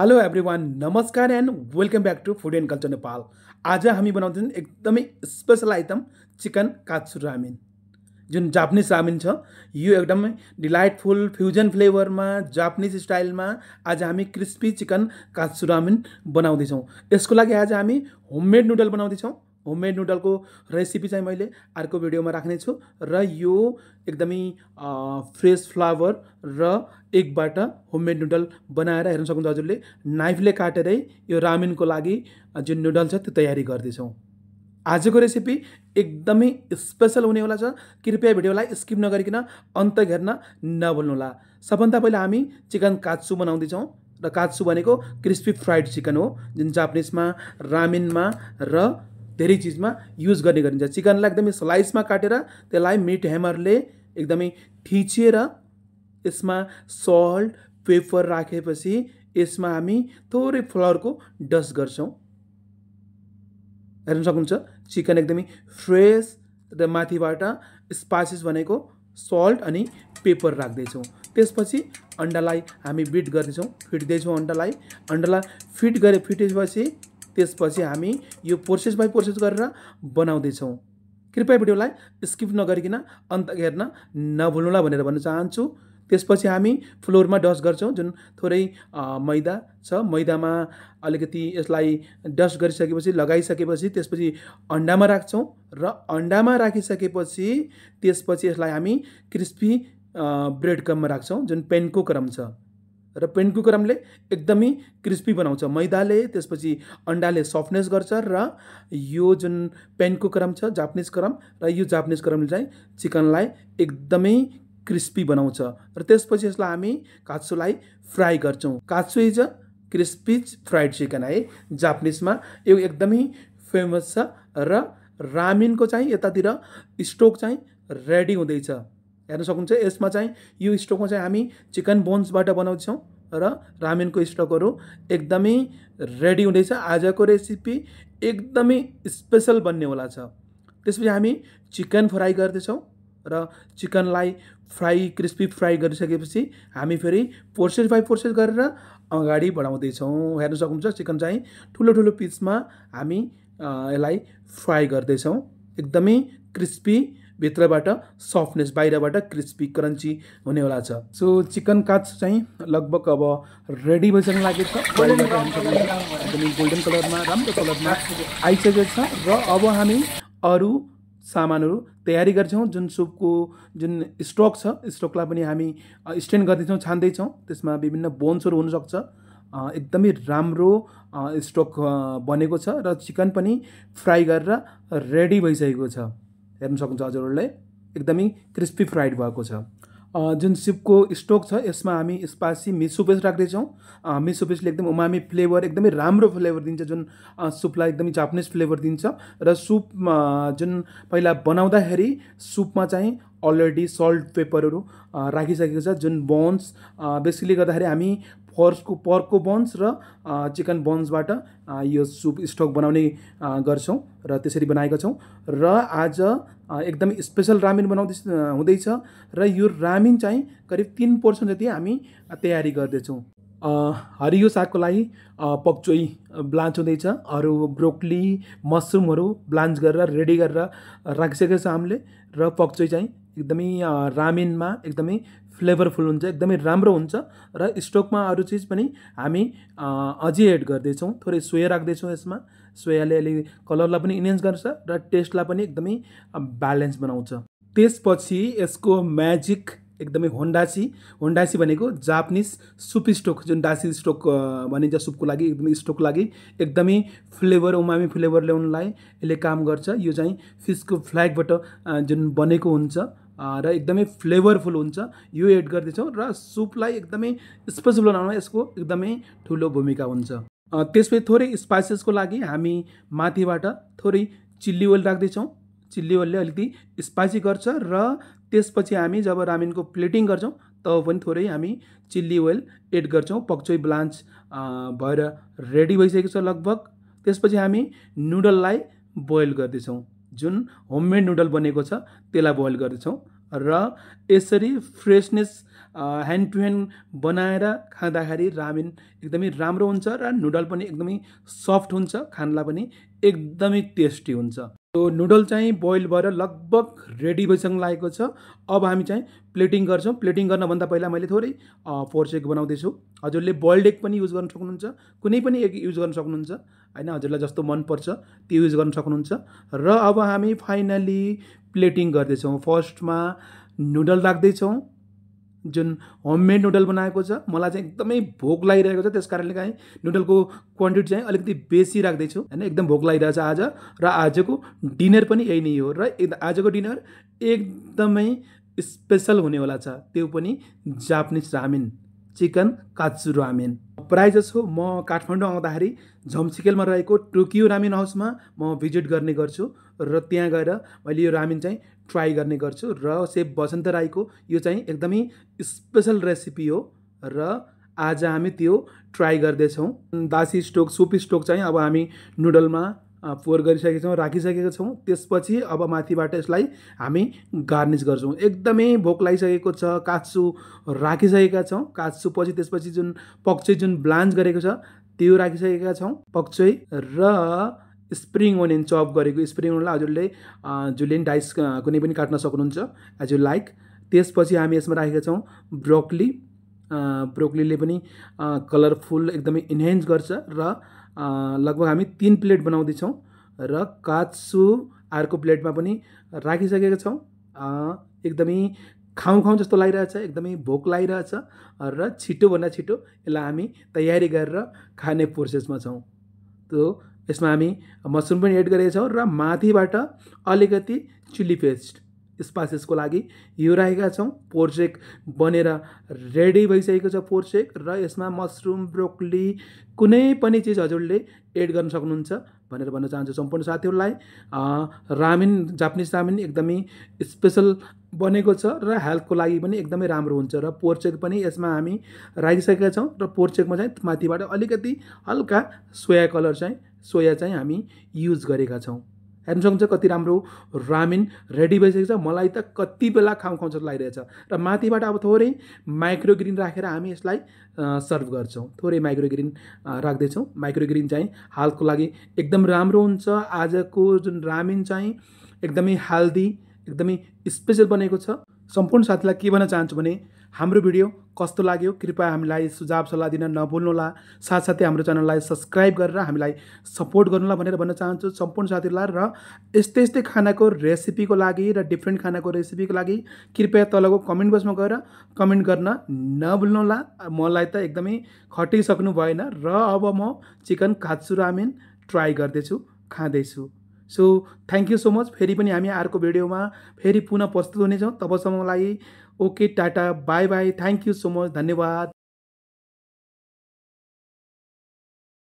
hello everyone नमस्कार and welcome back to food and culture Nepal आज हामी बनाउँदैछौँ एकदमै special item chicken katsu ramen जुन जापानिज रामेन छ यो एकदमै डिलाइटफुल फ्युजन फ्लेभरमा जापानिज स्टाइलमा आज हामी क्रिस्पी चिकन काचु रामेन बनाउँदैछौँ यसको लागि आज हामी होममेड नुडल बनाउँदैछौँ होममेड नुडलको रेसिपी चाहिँ मैले अर्को भिडियोमा राख्नेछु र यो एकदमै फ्रेस फ्लावर र एगबाट होममेड नुडल बनाएर हेर्न सक्नुहुन्छ हजुरले नाइफले काटेरै यो रामेनको लागि जुन नुडल छ त्यो तयारी गर्दैछौँ आजको रेसिपी एकदमै स्पेसल हुनेवाला छ कृपया भिडियोलाई स्किप नगरिकन अन्त हेर्न नभुल्नुहोला सबभन्दा पहिला हामी चिकन काच्चु बनाउँदैछौँ र काचु भनेको क्रिस्पी फ्राइड चिकन हो जुन जापानिजमा रामेनमा र धेरै चिजमा युज गर्ने गरिन्छ चिकनलाई एकदमै स्लाइसमा काटेर त्यसलाई मिट ह्यामरले एकदमै थिचेर यसमा सल्ट पेपर राखेपछि यसमा हामी थोरै फ्लोरको डस्ट गर्छौँ हेर्न सक्नुहुन्छ चिकन एकदमै फ्रेस र माथिबाट स्पाइसेस भनेको सल्ट अनि पेपर राख्दैछौँ त्यसपछि अन्डालाई हामी बिट गर्दैछौँ फिट्दैछौँ अन्डालाई अन्डालाई फिट गरे फिटेपछि त्यसपछि हामी यो प्रोसेस बाई प्रोसेस गरेर बनाउँदैछौँ कृपया भिडियोलाई स्किप नगरिकन अन्त हेर्न नभुल्नुहोला भनेर भन्न चाहन्छु त्यसपछि हामी फ्लोरमा डस्ट गर्छौँ जुन थोरै मैदा छ मैदामा अलिकति यसलाई डस्ट गरिसकेपछि लगाइसकेपछि त्यसपछि अन्डामा राख्छौँ र अन्डामा राखिसकेपछि त्यसपछि यसलाई हामी क्रिस्पी ब्रेड क्रममा राख्छौँ जुन पेनको क्रम छ र पेन कुकरमले एकदमै क्रिस्पी बनाउँछ मैदाले त्यसपछि अन्डाले सफ्टनेस गर्छ र यो जुन पेन कुकरम छ जापानिज करम र यो जापानिज करमले चाहिँ चिकनलाई एकदमै क्रिस्पी बनाउँछ र त्यसपछि यसलाई हामी कात्सुलाई फ्राई गर्छौँ katsu is a crispy fried chicken है जापानिजमा यो एकदमै फेमस छ र रामिनको चाहिँ यतातिर स्टोक चाहिँ रेडी हुँदैछ हेर्न सक्नुहुन्छ यसमा चाहिँ यो स्टोकमा चाहिँ हामी चिकन बोन्सबाट बनाउँछौँ र रामेनको स्टकहरू एकदमै रेडी हुँदैछ आजको रेसिपी एकदमै स्पेसल बन्नेवाला छ त्यसपछि हामी चिकन फ्राई गर्दैछौँ र चिकनलाई फ्राई क्रिस्पी फ्राई गरिसकेपछि हामी फेरि प्रोसेस बाई प्रोसेस गरेर अगाडि बढाउँदैछौँ हेर्न सक्नुहुन्छ चिकन चाहिँ ठुलो ठुलो पिसमा हामी यसलाई फ्राई गर्दैछौँ एकदमै क्रिस्पी भित्रबाट सफ्टनेस बाहिरबाट क्रिस्पी क्रन्ची हुनेवाला छ सो चिकन काच चाहिँ लगभग अब रेडी भइसक्नु लागेको छ एकदमै गोल्डन कलरमा राम्रो कलरमा आइसकेको छ र अब हामी अरू सामानहरू तयारी गर्छौँ जुन सुपको जुन स्टोक छ स्टोकलाई पनि हामी स्ट्यान्ड गर्दैछौँ छान्दैछौँ त्यसमा विभिन्न बोन्सहरू हुनसक्छ एकदमै राम्रो स्टोक बनेको छ र चिकन पनि फ्राई गरेर रेडी भइसकेको छ हेर्न सक्नुहुन्छ हजुरहरूले एकदमै क्रिस्पी फ्राइड भएको छ जुन सिपको स्टोक छ यसमा हामी स्पासी मिसो पेस राख्दैछौँ मिसो पेस्टले एकदम उमामी फ्लेभर एकदमै राम्रो फ्लेभर दिन्छ जुन सुपलाई एकदमै जापानिज फ्लेभर दिन्छ र सुप जुन पहिला बनाउँदाखेरि सुपमा चाहिँ अलरेडी सल्ट पेपरहरू राखिसकेको छ जुन बन्स बेसिकली गर्दाखेरि हामी फर्सको पर्कको बन्स र चिकन बन्सबाट यो सुप स्टक बनाउने गर्छौँ र त्यसरी बनाएका छौँ र आज एकदम स्पेसल रामेन बनाउँदै हुँदैछ र यो रामेन चाहिँ करिब तिन पोर्सन जति हामी तयारी गर्दैछौँ हरियो सागको लागि पक्चोई ब्लान्च हुँदैछ अरू ब्रोकली मसरुमहरू ब्लान्च गरेर रेडी गरेर राखिसकेको छ हामीले र पक्चोई चाहिँ एकदमै रामेनमा एकदमै फ्लेभरफुल हुन्छ एकदमै राम्रो हुन्छ र स्टोकमा अरू चिज पनि हामी अझै एड गर्दैछौँ थोरै सोया राख्दैछौँ यसमा सोयाले अलि कलरलाई पनि इन्हेन्स गर्छ र टेस्टलाई पनि एकदमै ब्यालेन्स बनाउँछ त्यसपछि यसको म्याजिक एकदमै होन्डासी होन्डासी भनेको जापानिज सुप स्टोक जुन डासी स्टोक भनिन्छ सुपको लागि एकदमै स्टोक लागि एकदमै फ्लेभर उमामी फ्लेभर ल्याउनलाई यसले काम गर्छ यो चाहिँ फिसको फ्ल्यागबाट जुन बनेको हुन्छ र एकदमै फ्लेभरफुल हुन्छ यो एड गर्दैछौँ र सुपलाई एकदमै स्पेसल बनाउन यसको एकदमै ठुलो भूमिका हुन्छ त्यसपछि थोरै स्पाइसेसको लागि हामी माथिबाट थोरै चिल्ली ओइल राख्दैछौँ चिल्ली ओइलले अलिकति स्पाइसी गर्छ र त्यसपछि हामी जब रामिनको प्लेटिङ गर्छौँ तब पनि थोरै हामी चिल्ली ओइल एड गर्छौँ पक्चोइ ब्लान्च भएर रेडी भइसकेको छ लगभग त्यसपछि हामी नुडललाई बोइल गर्दैछौँ जुन होममेड नुडल बनेको छ त्यसलाई बोइल गर्दैछौँ र यसरी फ्रेसनेस ह्यान्ड टु ह्यान्ड बनाएर खाँदाखेरि रामिन एकदमै राम्रो हुन्छ र नुडल पनि एकदमै सफ्ट हुन्छ खानलाई पनि एकदमै टेस्टी हुन्छ त्यो नुडल चाहिँ बोइल भएर लगभग रेडी भइसक्नु लागेको छ अब हामी चाहिँ प्लेटिङ गर्छौँ प्लेटिङ गर्नभन्दा पहिला मैले थोरै फोर्स एग बनाउँदैछु हजुरले बोइल्ड एग पनि युज गर्न सक्नुहुन्छ कुनै पनि एग युज गर्न सक्नुहुन्छ होइन हजुरलाई जस्तो मनपर्छ त्यो युज गर्न सक्नुहुन्छ र अब हामी फाइनली प्लेटिङ गर्दैछौँ फर्स्टमा नुडल राख्दैछौँ जुन होममेड नुडल बनाएको छ मलाई चाहिँ एकदमै भोक लागिरहेको छ त्यस कारणले चाहिँ नुडलको क्वान्टिटी चाहिँ अलिकति बेसी राख्दैछु होइन एकदम भोक लागिरहेछ आज र आजको डिनर पनि यही नै हो र आजको डिनर एकदमै स्पेसल हुनेवाला छ त्यो पनि Japanese ramen chicken katsu ramen प्रायः जसो म काठमाडौँ आउँदाखेरि झम्सिकेलमा रहेको टोकियो रामेन हाउसमा म भिजिट गर्ने गर्छु र त्यहाँ गएर मैले यो रामेन चाहिँ ट्राई गर्ने गर्छु र सेफ बसन्त राईको यो चाहिँ एकदमै स्पेसल रेसिपी हो र आज हामी त्यो ट्राई गर्दैछौँ दासी स्टोक सुप स्टोक चाहिँ अब हामी नुडलमा पोहोर गरिसकेका छौँ राखिसकेका छौँ त्यसपछि अब माथिबाट यसलाई हामी गार्निस गर्छौँ एकदमै भोक लागिसकेको छ काँचु राखिसकेका छौँ काँचु पछि त्यसपछि जुन पक्चै जुन ब्लान्च गरेको छ त्यो राखिसकेका छौँ पक्चै र स्प्रिङ ओनियन चप गरेको स्प्रिङ ओनियनलाई हजुरले जुलियन डाइस कुनै पनि काट्न सक्नुहुन्छ एज यु लाइक त्यसपछि हामी यसमा राखेका छौँ ब्रोकली ब्रोकलीले पनि कलरफुल एकदमै इन्हेन्स गर्छ र लगभग हामी तिन प्लेट बनाउँदैछौँ र काचु अर्को प्लेटमा पनि राखिसकेका छौँ एकदमै खाउँ खाउँ जस्तो लागिरहेछ एकदमै भोक लागिरहेछ र छिटोभन्दा छिटो यसलाई हामी तयारी गरेर खाने प्रोसेसमा छौँ त्यो यसमा हामी मसरुम पनि एड गरेका छौँ र माथिबाट अलिकति चिल्ली पेस्ट स्पासेसको लागि यो राखेका छौँ पोर्चेक बनेर रेडी भइसकेको छ पोर्चेक र यसमा मसरुम ब्रोकली कुनै पनि चिज हजुरले एड गर्न सक्नुहुन्छ भनेर भन्न चाहन्छु सम्पूर्ण साथीहरूलाई रामिन जापानिज रामिन एकदमै स्पेसल बनेको छ र हेल्थको लागि पनि एकदमै राम्रो हुन्छ र पोर्चेक पनि यसमा हामी राखिसकेका छौँ र पोर्चेकमा चाहिँ माथिबाट अलिकति हल्का सोया कलर चाहिँ सोया चाहिँ हामी युज गरेका छौँ हेर्नुसँग चाहिँ कति राम्रो रामिन रेडी भइसकेको छ मलाई त कति बेला खाउँ खुवाउँछ जस्तो लागिरहेछ र माथिबाट अब थोरै माइक्रोग्रिन राखेर हामी यसलाई सर्भ गर्छौँ थोरै माइक्रोग्रिन राख्दैछौँ माइक्रोग्रिन चाहिँ हालको लागि एकदम राम्रो हुन्छ आजको जुन रामिन चाहिँ एकदमै हेल्दी एकदमै स्पेसल बनेको छ सम्पूर्ण साथीलाई के भन्न चाहन्छु भने हाम्रो भिडियो कस्तो लाग्यो कृपया हामीलाई सुझाव सल्लाह दिन नभुल्नुहोला साथसाथै हाम्रो च्यानललाई सब्सक्राइब गरेर हामीलाई सपोर्ट गर्नुहोला भनेर भन्न चाहन्छु सम्पूर्ण साथीहरूलाई र यस्तै यस्तै खानाको रेसिपीको लागि र डिफ्रेन्ट खानाको रेसिपीको लागि कृपया तलको कमेन्ट बक्समा गएर कमेन्ट गर्न नभुल्नुहोला मलाई त एकदमै खटिसक्नु भएन र अब म चिकन काचु रामेन ट्राई गर्दैछु खाँदैछु so thank you so much फेरि पनि हामी अर्को भिडियोमा फेरि पुनः प्रस्तुत हुनेछौँ लागि okay tata bye bye thank you so much धन्यवाद